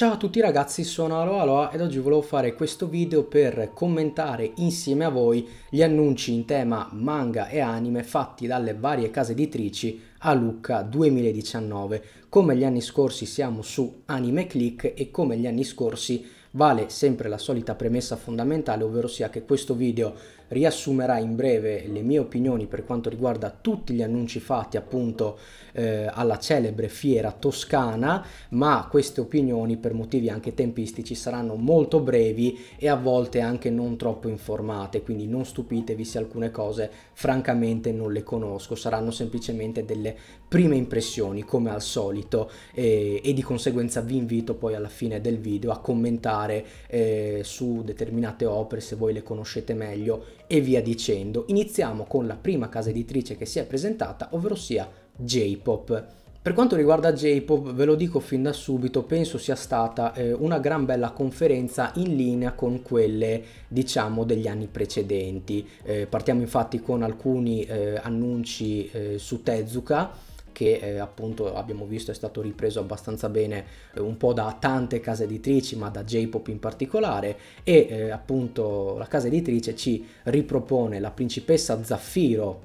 Ciao a tutti ragazzi, sono Aloha Aloha ed oggi volevo fare questo video per commentare insieme a voi gli annunci in tema manga e anime fatti dalle varie case editrici a Lucca 2019. Come gli anni scorsi siamo su Anime Click e come gli anni scorsi vale sempre la solita premessa fondamentale, ovvero sia che questo video riassumerà in breve le mie opinioni per quanto riguarda tutti gli annunci fatti appunto eh, alla celebre fiera toscana, ma queste opinioni per motivi anche tempistici saranno molto brevi e a volte anche non troppo informate, quindi non stupitevi se alcune cose francamente non le conosco, saranno semplicemente delle prime impressioni come al solito eh, e di conseguenza vi invito poi alla fine del video a commentare eh, su determinate opere se voi le conoscete meglio e via dicendo. Iniziamo con la prima casa editrice che si è presentata, ovvero sia J-Pop. Per quanto riguarda J-Pop, ve lo dico fin da subito, penso sia stata eh, una gran bella conferenza in linea con quelle, diciamo, degli anni precedenti. Eh, partiamo infatti con alcuni eh, annunci eh, su Tezuka, che eh, appunto abbiamo visto è stato ripreso abbastanza bene eh, un po' da tante case editrici, ma da J-Pop in particolare, e eh, appunto la casa editrice ci ripropone la principessa Zaffiro,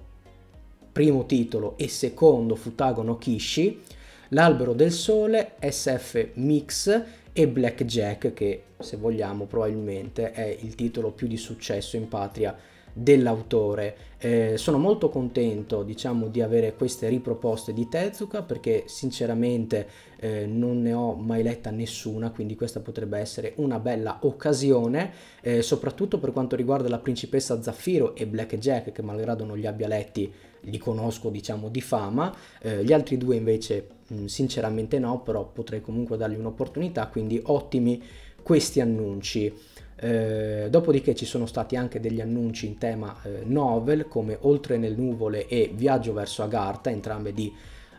primo titolo, e secondo Futago no Kishi, L'albero del sole, SF Mix e Blackjack, che se vogliamo probabilmente è il titolo più di successo in patria dell'autore. Eh, sono molto contento diciamo di avere queste riproposte di Tezuka perché sinceramente eh, non ne ho mai letta nessuna quindi questa potrebbe essere una bella occasione eh, soprattutto per quanto riguarda la principessa Zaffiro e Black Jack che malgrado non li abbia letti li conosco diciamo di fama eh, gli altri due invece mh, mm, sinceramente no però potrei comunque dargli un'opportunità quindi ottimi questi annunci eh, dopodiché ci sono stati anche degli annunci in tema eh, novel come Oltre le nuvole e Viaggio verso Agartha, entrambe di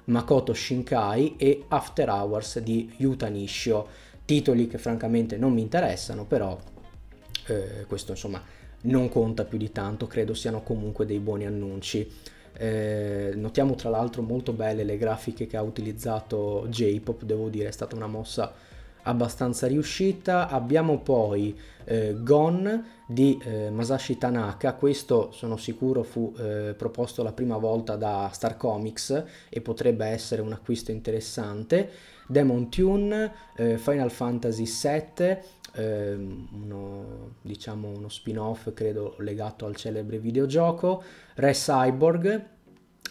Makoto Shinkai e After Hours di Yuta Nishio, titoli che francamente non mi interessano, però eh, questo insomma non conta più di tanto, credo siano comunque dei buoni annunci. Eh, notiamo tra l'altro molto belle le grafiche che ha utilizzato J-Pop, devo dire è stata una mossa abbastanza riuscita. Abbiamo poi eh, Gon di eh, Masashi Tanaka, questo sono sicuro fu eh, proposto la prima volta da Star Comics e potrebbe essere un acquisto interessante. Demon Tune, eh, Final Fantasy VII, ehm, uno, diciamo uno spin-off credo legato al celebre videogioco, Re Cyborg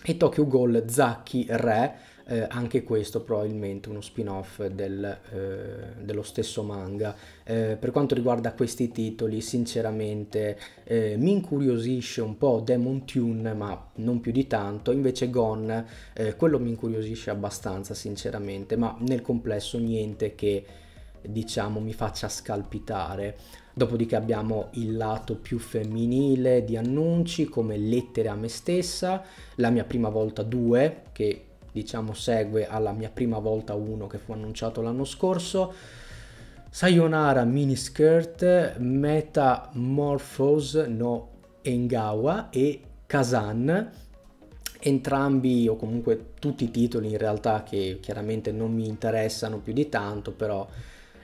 e Tokyo Ghoul Zaki Re eh, anche questo probabilmente uno spin-off del, eh, dello stesso manga. Eh, per quanto riguarda questi titoli, sinceramente eh, mi incuriosisce un po' Demon Tune, ma non più di tanto, invece Gon, eh, quello mi incuriosisce abbastanza sinceramente, ma nel complesso niente che diciamo mi faccia scalpitare. Dopodiché abbiamo il lato più femminile di annunci come Lettere a me stessa, La mia prima volta 2, che diciamo segue alla mia prima volta 1 che fu annunciato l'anno scorso. Sayonara Miniskirt, Metamorphose no Engawa e Kazan, entrambi o comunque tutti i titoli in realtà che chiaramente non mi interessano più di tanto, però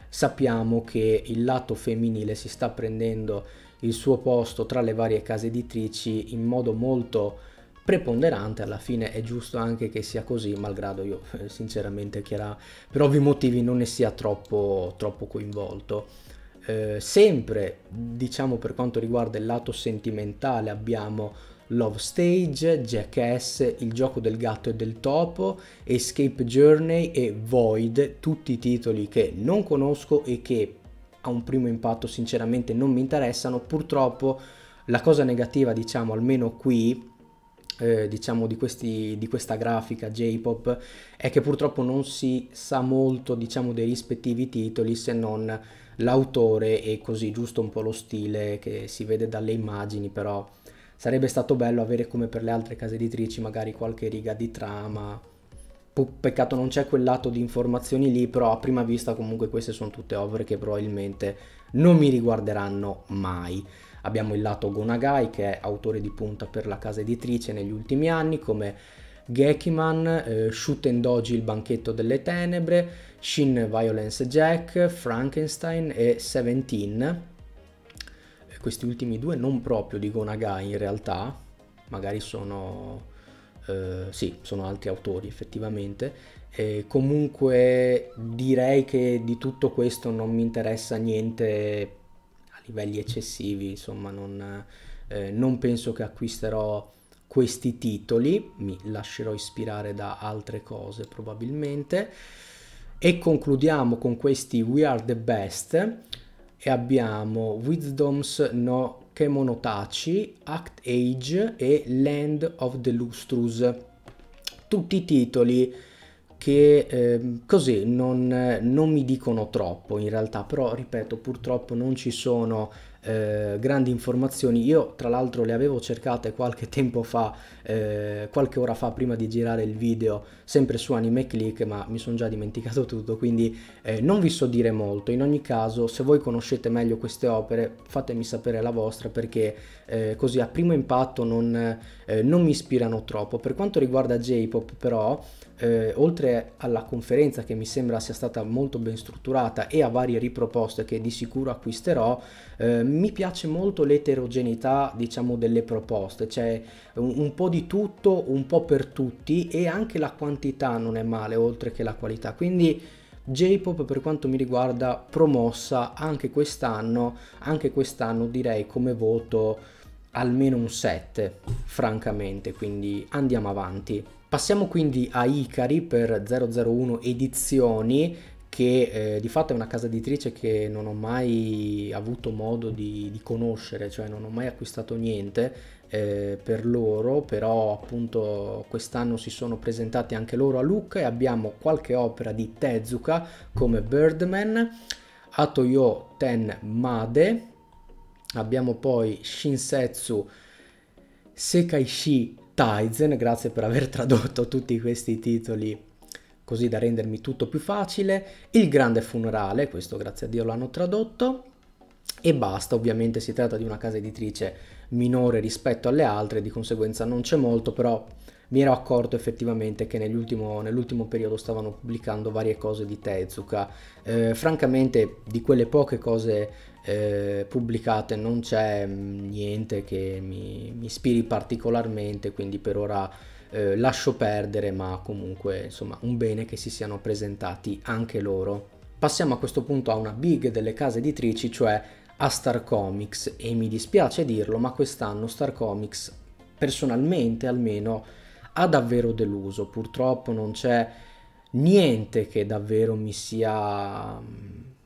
sappiamo che il lato femminile si sta prendendo il suo posto tra le varie case editrici in modo molto preponderante, alla fine è giusto anche che sia così, malgrado io eh, sinceramente Chiara per ovvi motivi non ne sia troppo, troppo coinvolto. Eh, sempre, diciamo per quanto riguarda il lato sentimentale, abbiamo Love Stage, Jackass, Il gioco del gatto e del topo, Escape Journey e Void, tutti titoli che non conosco e che a un primo impatto sinceramente non mi interessano. Purtroppo la cosa negativa, diciamo almeno qui, eh, diciamo di, questi, di, questa grafica J-pop è che purtroppo non si sa molto diciamo dei rispettivi titoli se non l'autore e così giusto un po' lo stile che si vede dalle immagini però sarebbe stato bello avere come per le altre case editrici magari qualche riga di trama peccato non c'è quel lato di informazioni lì, però a prima vista comunque queste sono tutte opere che probabilmente non mi riguarderanno mai. Abbiamo il lato Gonagai che è autore di punta per la casa editrice negli ultimi anni come Gekiman, eh, Shuten Doji il banchetto delle tenebre, Shin Violence Jack, Frankenstein e Seventeen. Questi ultimi due non proprio di Gonagai in realtà, magari sono... Eh, sì, sono altri autori effettivamente. E comunque direi che di tutto questo non mi interessa niente livelli eccessivi, insomma non, eh, non penso che acquisterò questi titoli, mi lascerò ispirare da altre cose probabilmente. E concludiamo con questi We Are the Best e abbiamo Wisdoms no Kemonotachi, Act Age e Land of the Lustrous. Tutti i titoli che eh, così non, non mi dicono troppo in realtà, però ripeto purtroppo non ci sono eh, grandi informazioni. Io tra l'altro le avevo cercate qualche tempo fa, eh, qualche ora fa prima di girare il video, sempre su Anime Click, ma mi sono già dimenticato tutto, quindi eh, non vi so dire molto. In ogni caso, se voi conoscete meglio queste opere, fatemi sapere la vostra perché eh, così a primo impatto non, eh, non, mi ispirano troppo. Per quanto riguarda J-Pop però, oltre alla conferenza che mi sembra sia stata molto ben strutturata e a varie riproposte che di sicuro acquisterò, mi piace molto l'eterogeneità, diciamo, delle proposte, c'è cioè un, un, po' di tutto, un po' per tutti e anche la quantità non è male, oltre che la qualità. Quindi J-Pop per quanto mi riguarda promossa anche quest'anno, anche quest'anno direi come voto almeno un 7, francamente, quindi andiamo avanti. Passiamo quindi a Icari per 001 Edizioni, che eh, di fatto è una casa editrice che non ho mai avuto modo di, di conoscere, cioè non ho mai acquistato niente eh, per loro, però appunto quest'anno si sono presentati anche loro a Lucca e abbiamo qualche opera di Tezuka come Birdman, Atoyo Ten Made, abbiamo poi Shinsetsu Sekaishi Taizen, grazie per aver tradotto tutti questi titoli così da rendermi tutto più facile, Il grande funerale, questo grazie a Dio l'hanno tradotto, e basta, ovviamente si tratta di una casa editrice minore rispetto alle altre, di conseguenza non c'è molto, però mi ero accorto effettivamente che nell'ultimo, nell periodo stavano pubblicando varie cose di Tezuka. Eh, francamente di quelle poche cose eh, pubblicate non c'è mm, niente che mi, mi ispiri particolarmente, quindi per ora eh, lascio perdere, ma comunque insomma un bene che si siano presentati anche loro. Passiamo a questo punto a una big delle case editrici, cioè a Star Comics e mi dispiace dirlo, ma quest'anno Star Comics personalmente almeno ha davvero deluso. Purtroppo non c'è niente che davvero mi sia mm,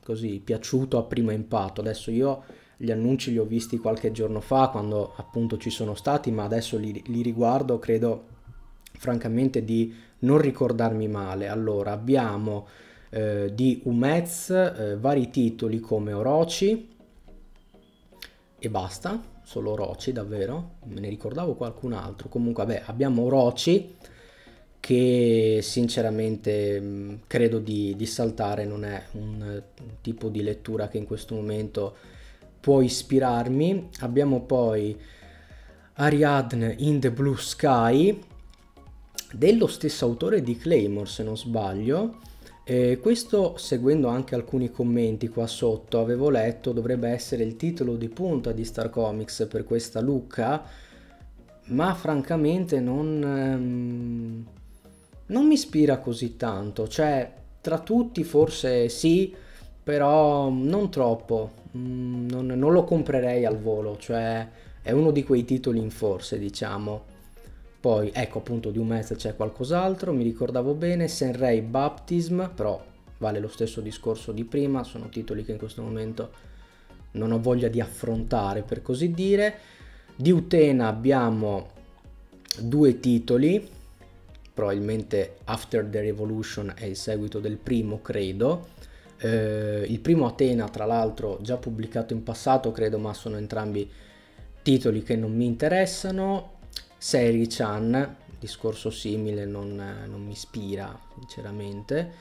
così piaciuto a primo impatto. Adesso io gli annunci li ho visti qualche giorno fa quando appunto ci sono stati, ma adesso li, li riguardo, credo francamente di non ricordarmi male. Allora, abbiamo eh, di Umez eh, vari titoli come Orochi e basta, solo Orochi davvero, me ne ricordavo qualcun altro. Comunque, vabbè, abbiamo Orochi che sinceramente mm, credo di, di saltare, non è un tipo di lettura che in questo momento può ispirarmi. Abbiamo poi Ariadne in the Blue Sky, dello stesso autore di Claymore se non sbaglio. Eh, questo, seguendo anche alcuni commenti qua sotto, avevo letto dovrebbe essere il titolo di punta di Star Comics per questa Lucca, ma francamente non, ehm, non mi ispira così tanto. Cioè, tra tutti forse sì, però non troppo. Mm, non, non lo comprerei al volo, cioè è uno di quei titoli in forse, diciamo. Poi ecco appunto di un mese c'è qualcos'altro, mi ricordavo bene, Senrei Baptism, però vale lo stesso discorso di prima, sono titoli che in questo momento non ho voglia di affrontare per così dire. Di Utena abbiamo due titoli, probabilmente After the Revolution è il seguito del primo, credo. Eh, il primo Atena, tra l'altro, già pubblicato in passato, credo, ma sono entrambi titoli che non mi interessano. Seri-chan, discorso simile non, non mi ispira sinceramente.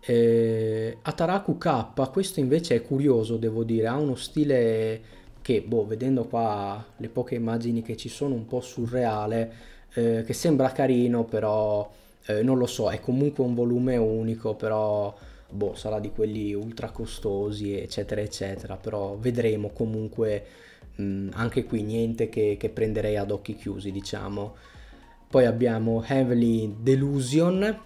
Eh, Ataraku K, questo invece è curioso devo dire, ha uno stile che, boh, vedendo qua le poche immagini che ci sono un po' surreale, eh, che sembra carino però... Eh, non lo so, è comunque un volume unico, però boh, sarà di quelli ultra costosi, eccetera, eccetera, però vedremo comunque mh, mm, anche qui niente che, che prenderei ad occhi chiusi diciamo poi abbiamo Heavenly Delusion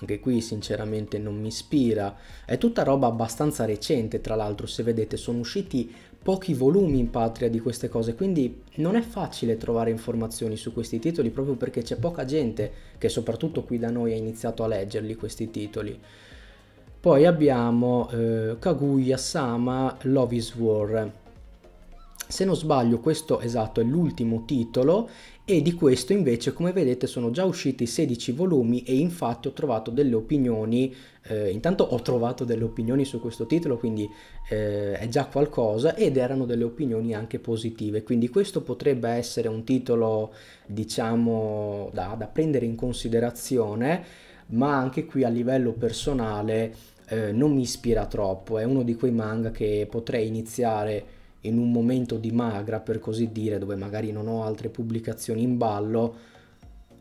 anche qui sinceramente non mi ispira. È tutta roba abbastanza recente, tra l'altro, se vedete sono usciti pochi volumi in patria di queste cose, quindi non è facile trovare informazioni su questi titoli proprio perché c'è poca gente che soprattutto qui da noi ha iniziato a leggerli questi titoli. Poi abbiamo eh, Kaguya Sama Love is War. Se non sbaglio questo esatto è l'ultimo titolo e di questo invece come vedete sono già usciti 16 volumi e infatti ho trovato delle opinioni, eh, intanto ho trovato delle opinioni su questo titolo quindi eh, è già qualcosa ed erano delle opinioni anche positive quindi questo potrebbe essere un titolo diciamo da, da prendere in considerazione ma anche qui a livello personale eh, non mi ispira troppo, è uno di quei manga che potrei iniziare in un momento di magra, per così dire, dove magari non ho altre pubblicazioni in ballo,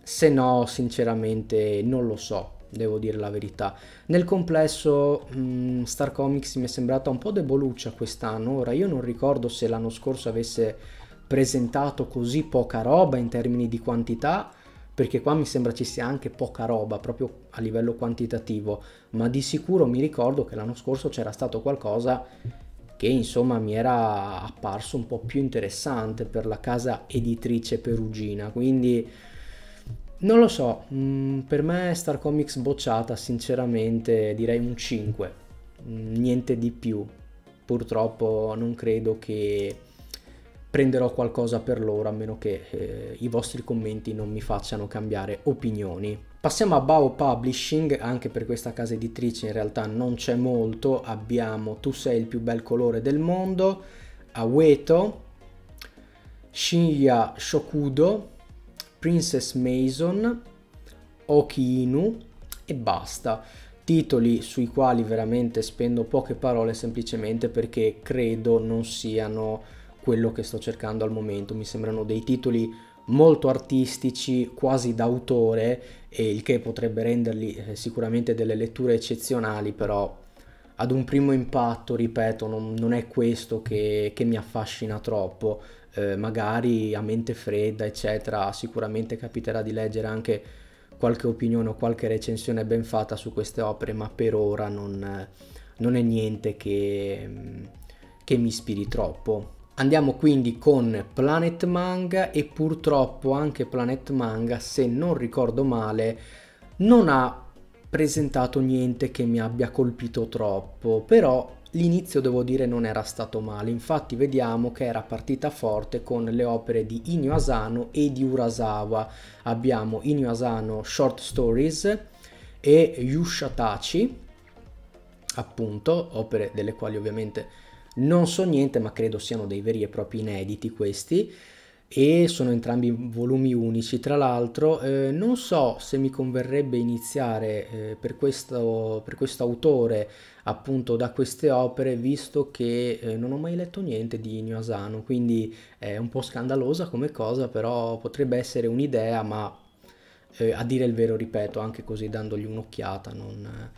se no sinceramente non lo so, devo dire la verità. Nel complesso mh, mm, Star Comics mi è sembrata un po' deboluccia quest'anno, ora io non ricordo se l'anno scorso avesse presentato così poca roba in termini di quantità, perché qua mi sembra ci sia anche poca roba proprio a livello quantitativo, ma di sicuro mi ricordo che l'anno scorso c'era stato qualcosa che insomma mi era apparso un po' più interessante per la casa editrice perugina, quindi non lo so, mm, per me Star Comics bocciata sinceramente direi un 5, mm, niente di più. Purtroppo non credo che prenderò qualcosa per loro a meno che eh, i vostri commenti non mi facciano cambiare opinioni. Passiamo a Bao Publishing, anche per questa casa editrice in realtà non c'è molto, abbiamo Tu sei il più bel colore del mondo, Aweto, Shinya Shokudo, Princess Mason, Oki Inu e basta. Titoli sui quali veramente spendo poche parole semplicemente perché credo non siano quello che sto cercando al momento. Mi sembrano dei titoli molto artistici, quasi d'autore, il che potrebbe renderli eh, sicuramente delle letture eccezionali, però ad un primo impatto, ripeto, non, non è questo che, che, mi affascina troppo. Eh, magari a mente fredda, eccetera, sicuramente capiterà di leggere anche qualche opinione o qualche recensione ben fatta su queste opere, ma per ora non, non è niente che, che mi ispiri troppo. Andiamo quindi con Planet Manga e purtroppo anche Planet Manga, se non ricordo male, non ha presentato niente che mi abbia colpito troppo, però l'inizio devo dire non era stato male, infatti vediamo che era partita forte con le opere di Inyo Asano e di Urasawa. Abbiamo Inyo Asano Short Stories e Yushatachi, appunto, opere delle quali ovviamente non so niente, ma credo siano dei veri e propri inediti questi e sono entrambi volumi unici tra l'altro eh, non so se mi converrebbe iniziare eh, per, questo, per questo autore appunto da queste opere visto che eh, non ho mai letto niente di Inio Asano quindi è un po' scandalosa come cosa però potrebbe essere un'idea ma eh, a dire il vero ripeto anche così dandogli un'occhiata non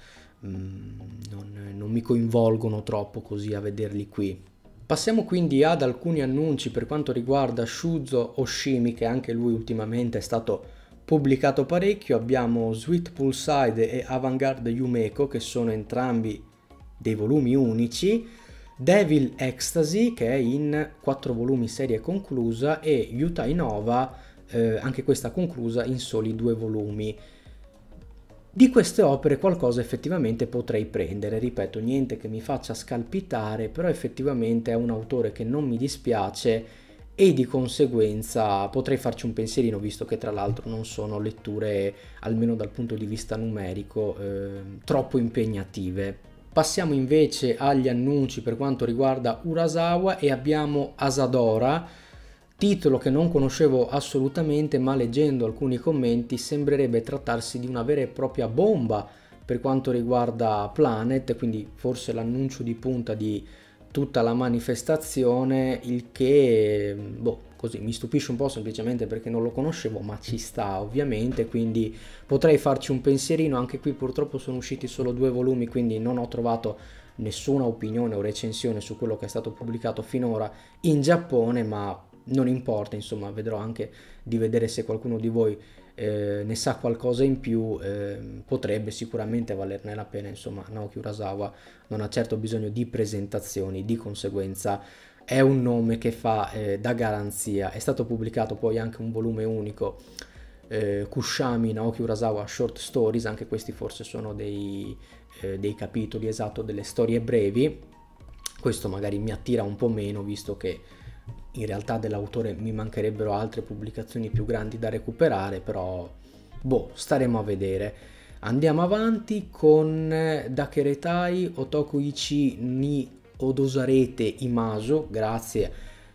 Mm, non, non mi coinvolgono troppo così a vederli qui. Passiamo quindi ad alcuni annunci per quanto riguarda Shuzo Oshimi, che anche lui ultimamente è stato pubblicato parecchio. Abbiamo Sweet Poolside e Avantgarde Yumeko, che sono entrambi dei volumi unici. Devil Ecstasy, che è in 4 volumi serie conclusa, e Yutai Nova, eh, anche questa conclusa in soli due volumi. Di queste opere qualcosa effettivamente potrei prendere, ripeto, niente che mi faccia scalpitare, però effettivamente è un autore che non mi dispiace e di conseguenza potrei farci un pensierino visto che tra l'altro non sono letture almeno dal punto di vista numerico eh, troppo impegnative. Passiamo invece agli annunci per quanto riguarda Urasawa e abbiamo Asadora titolo che non conoscevo assolutamente ma leggendo alcuni commenti sembrerebbe trattarsi di una vera e propria bomba per quanto riguarda Planet, quindi forse l'annuncio di punta di tutta la manifestazione, il che boh, così mi stupisce un po' semplicemente perché non lo conoscevo, ma ci sta ovviamente, quindi potrei farci un pensierino, anche qui purtroppo sono usciti solo due volumi, quindi non ho trovato nessuna opinione o recensione su quello che è stato pubblicato finora in Giappone, ma non importa, insomma, vedrò anche di vedere se qualcuno di voi eh, ne sa qualcosa in più, eh, potrebbe sicuramente valerne la pena, insomma, Naoki Urasawa non ha certo bisogno di presentazioni, di conseguenza è un nome che fa eh, da garanzia. È stato pubblicato poi anche un volume unico eh, Kushami Naoki Urasawa Short Stories, anche questi forse sono dei, eh, dei capitoli esatto delle storie brevi. Questo magari mi attira un po' meno visto che in realtà dell'autore mi mancherebbero altre pubblicazioni più grandi da recuperare, però boh, staremo a vedere. Andiamo avanti con eh, Dakeretai Otoku Otokuichi ni Odosarete Imaso, grazie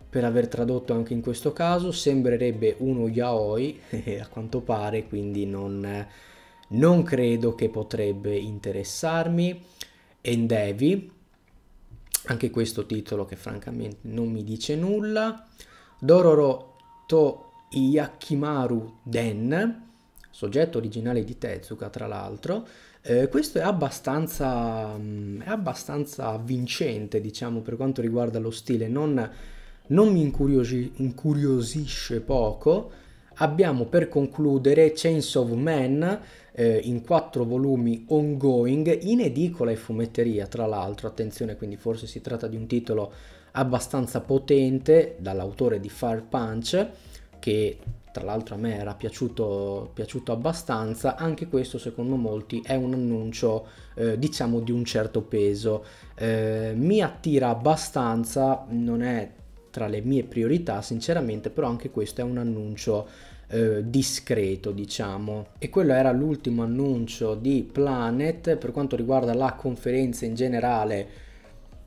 per aver tradotto anche in questo caso, sembrerebbe uno yaoi eh, a quanto pare, quindi non, eh, non credo che potrebbe interessarmi. Endevi, anche questo titolo che francamente non mi dice nulla. Dororo to Yakimaru Den, soggetto originale di Tezuka tra l'altro, eh, questo è abbastanza, mm, è abbastanza vincente diciamo per quanto riguarda lo stile, non, non mi incuriosisce poco, abbiamo per concludere Chains of Man eh, in quattro volumi ongoing in edicola e fumetteria tra l'altro attenzione quindi forse si tratta di un titolo abbastanza potente dall'autore di Fire Punch che tra l'altro a me era piaciuto, piaciuto, abbastanza, anche questo secondo molti è un annuncio eh, diciamo di un certo peso. Eh, mi attira abbastanza, non è tra le mie priorità, sinceramente però anche questo è un annuncio eh, discreto diciamo e quello era l'ultimo annuncio di Planet per quanto riguarda la conferenza in generale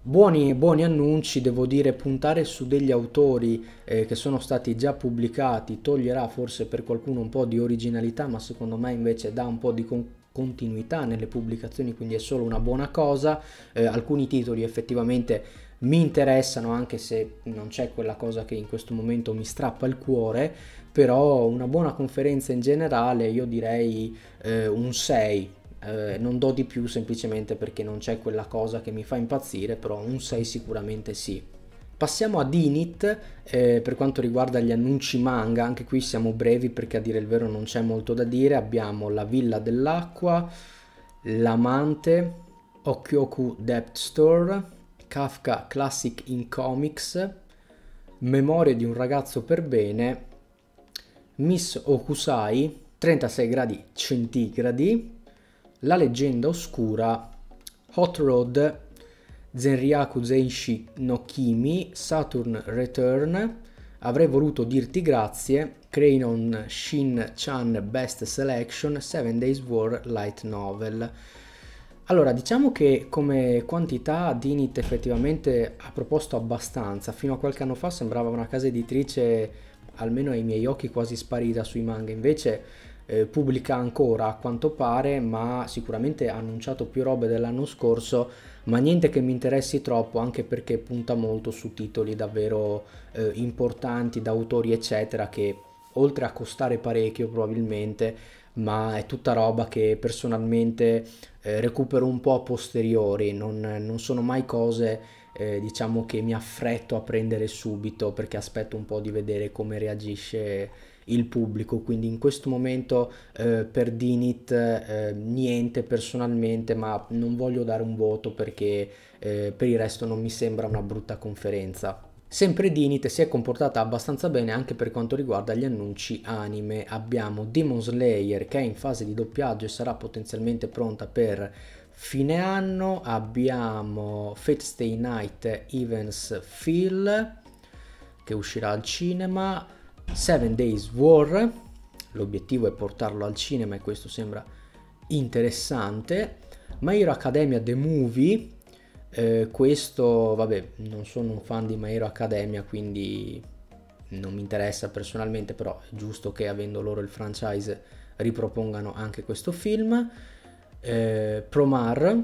buoni, buoni annunci devo dire puntare su degli autori eh, che sono stati già pubblicati toglierà forse per qualcuno un po' di originalità ma secondo me invece dà un po' di con- continuità nelle pubblicazioni quindi è solo una buona cosa eh, alcuni titoli effettivamente mi interessano anche se non c'è quella cosa che in questo momento mi strappa il cuore, però una buona conferenza in generale io direi eh, un 6. Eh, non do di più semplicemente perché non c'è quella cosa che mi fa impazzire, però un 6 sicuramente sì. Passiamo ad Init, eh, per quanto riguarda gli annunci manga, anche qui siamo brevi perché a dire il vero non c'è molto da dire, abbiamo La Villa dell'Acqua, L'Amante, Okyoku Depth Store, Kafka Classic in Comics, Memorie di un ragazzo per bene, Miss Okusai, 36 gradi centigradi, La leggenda oscura, Hot Rod, Zenriaku Zenshi no Kimi, Saturn Return, Avrei voluto dirti grazie, Crayon Shin Chan Best Selection, Seven Days War Light Novel. Allora, diciamo che come quantità Dinit effettivamente ha proposto abbastanza, fino a qualche anno fa sembrava una casa editrice, almeno ai miei occhi, quasi sparita sui manga, invece eh, pubblica ancora a quanto pare, ma sicuramente ha annunciato più robe dell'anno scorso, ma niente che mi interessi troppo, anche perché punta molto su titoli davvero eh, importanti, da autori eccetera, che oltre a costare parecchio probabilmente ma è tutta roba che personalmente eh, recupero un po' a posteriori, non, non sono mai cose eh, diciamo che mi affretto a prendere subito perché aspetto un po' di vedere come reagisce il pubblico quindi in questo momento eh, per Dinit eh, niente personalmente ma non voglio dare un voto perché eh, per il resto non mi sembra una brutta conferenza Sempre Dinit si è comportata abbastanza bene anche per quanto riguarda gli annunci anime. Abbiamo Demon Slayer che è in fase di doppiaggio e sarà potenzialmente pronta per fine anno. Abbiamo Fate Stay Night Events Phil che uscirà al cinema. Seven Days War, l'obiettivo è portarlo al cinema e questo sembra interessante. My Hero Academia The Movie eh, questo, vabbè, non sono un fan di My Academia, quindi non mi interessa personalmente, però è giusto che avendo loro il franchise ripropongano anche questo film. Eh, Promar,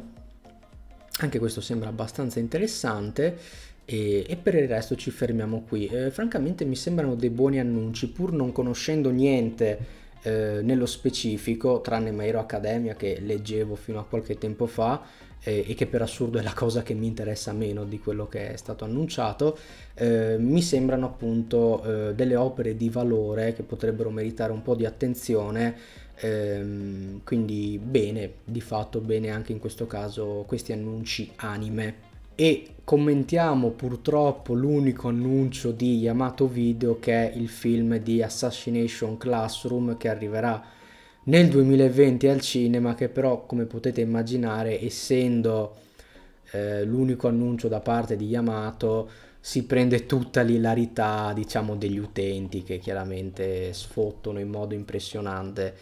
anche questo sembra abbastanza interessante. E, e, per il resto ci fermiamo qui. Eh, francamente mi sembrano dei buoni annunci, pur non conoscendo niente eh, nello specifico, tranne My Academia che leggevo fino a qualche tempo fa eh, e che per assurdo è la cosa che mi interessa meno di quello che è stato annunciato, eh, mi sembrano appunto eh, delle opere di valore che potrebbero meritare un po' di attenzione, ehm, quindi bene, di fatto bene anche in questo caso questi annunci anime e commentiamo purtroppo l'unico annuncio di Yamato Video che è il film di Assassination Classroom che arriverà nel 2020 al cinema che però come potete immaginare essendo eh, l'unico annuncio da parte di Yamato si prende tutta l'ilarità diciamo degli utenti che chiaramente sfottono in modo impressionante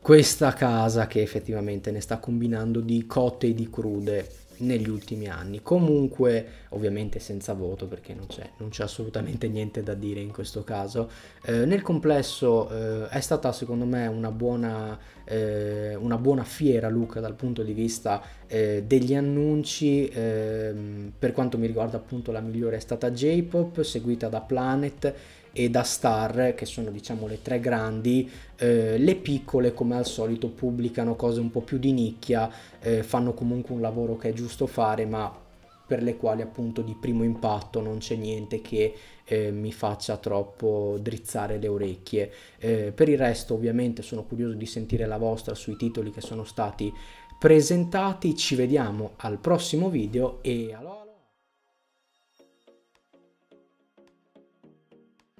questa casa che effettivamente ne sta combinando di cotte e di crude negli ultimi anni. Comunque, ovviamente senza voto perché non c'è, non c'è assolutamente niente da dire in questo caso. Eh, nel complesso eh, è stata secondo me una buona, eh, una buona fiera Luca dal punto di vista eh, degli annunci. Ehm, per quanto mi riguarda appunto la migliore è stata J-Pop, seguita da Planet e da Star, che sono diciamo le tre grandi, eh, le piccole come al solito pubblicano cose un po' più di nicchia, eh, fanno comunque un lavoro che è giusto fare, ma per le quali appunto di primo impatto non c'è niente che eh, mi faccia troppo drizzare le orecchie. Eh, per il resto ovviamente sono curioso di sentire la vostra sui titoli che sono stati presentati, ci vediamo al prossimo video e allora...